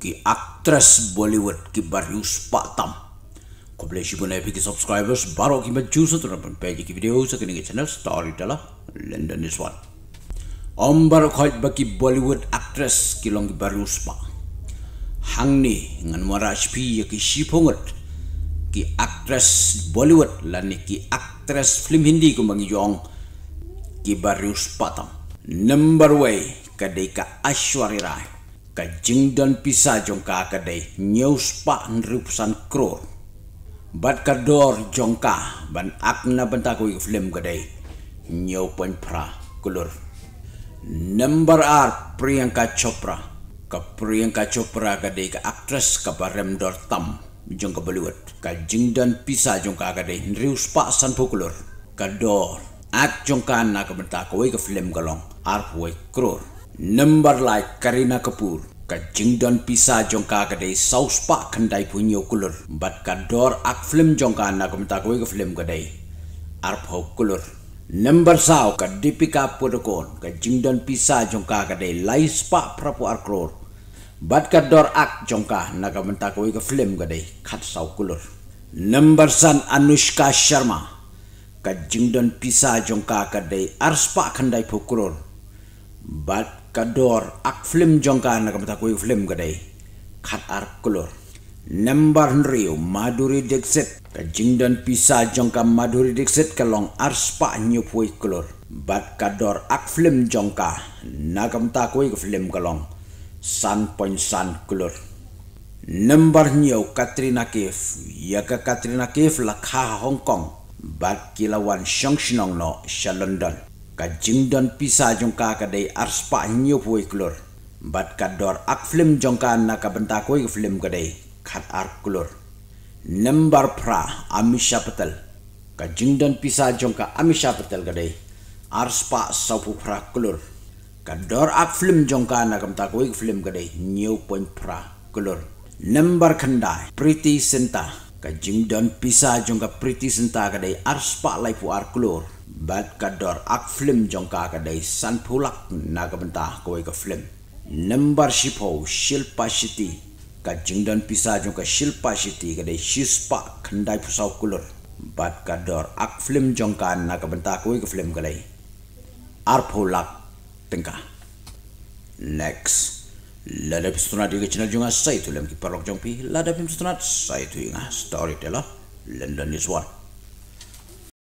ki aktres Bollywood ki Barius Patam. Ko boleh sibu na ki subscribers baro ki ma juice tu rapan page ki video sa kini channel story tala London is one. Om baro khoit ba ki Bollywood aktres ki long ki Barius pa. Hang ni ngan waraj pi ya ki sipongot ki aktres Bollywood la ni ki aktres film Hindi ko bangi yong ki Barius Patam. Number way kadai ka Ashwari Rai kajing dan pisa jong ka kadai nyaus pa nrupsan kror bat kador jong ka ban akna benta ko film kadai nyau pon pra kulur number r priyanka chopra ka priyanka chopra kadai ka aktris ka barem dor tam jong ka baluat kajing dan pisa jong ka kadai nrius pa san pukulur kador ak jong ka na ka benta ko film galong arpoi kror Number like Karina Kapoor. ka jingdon pisa jongka ka dei south park khandai punyo kulur bat ka dor ak film jongka na kumta ko ek film ka dei ar kulur number saw ka dipika podokon ka jingdon pisa jongka ka dei life park prapo ar kror bat ka dor ak jongka na kumta ko ek film ka dei khat saw kulur number san anushka sharma ka jingdon pisa jongka ka dei ar spa khandai pokuron bat ka door ak flim jonkaan naka mata koy flim ga day khat ar kolor nembar nriw maduri dekset ka jingdan pisa jonka maduri dekset ka long ar spa nyu poy kolor bat ka door ak flim jonka naka mata koy flim ga long san pon san kolor nembar nyu katrina kef ya ka katrina kef la kha hong kong bat kilawan shong shinong no sha london ka jingdon pisa jongka ka dei arspa hinyu pui klor bat ka dor ak film jongka na ka benta koi film ka dei khat ar klor number pra amisha patel ka jingdon pisa jongka amisha patel ka dei arspa sapu pra klor ka dor ak film jongka na ka benta koi film ka dei nyu point pra klor number khanda pretty senta ka jingdon pisa jongka pretty senta ka dei arspa lai pu ar klor bat kador ak film jongka ka dai san phulak na ka banta ko ka film number ship ho shilpa shiti ka jingdan pisa jong ka shilpa shiti ka dai shispa khandai phusau kulor bat kador ak film jongka na ka banta ko ka film ka lai ar phulak tengka next Lada pisutunat di channel jungas saya tu lem kiparok jongpi. Lada pisutunat saya tu inga storyteller. London is one.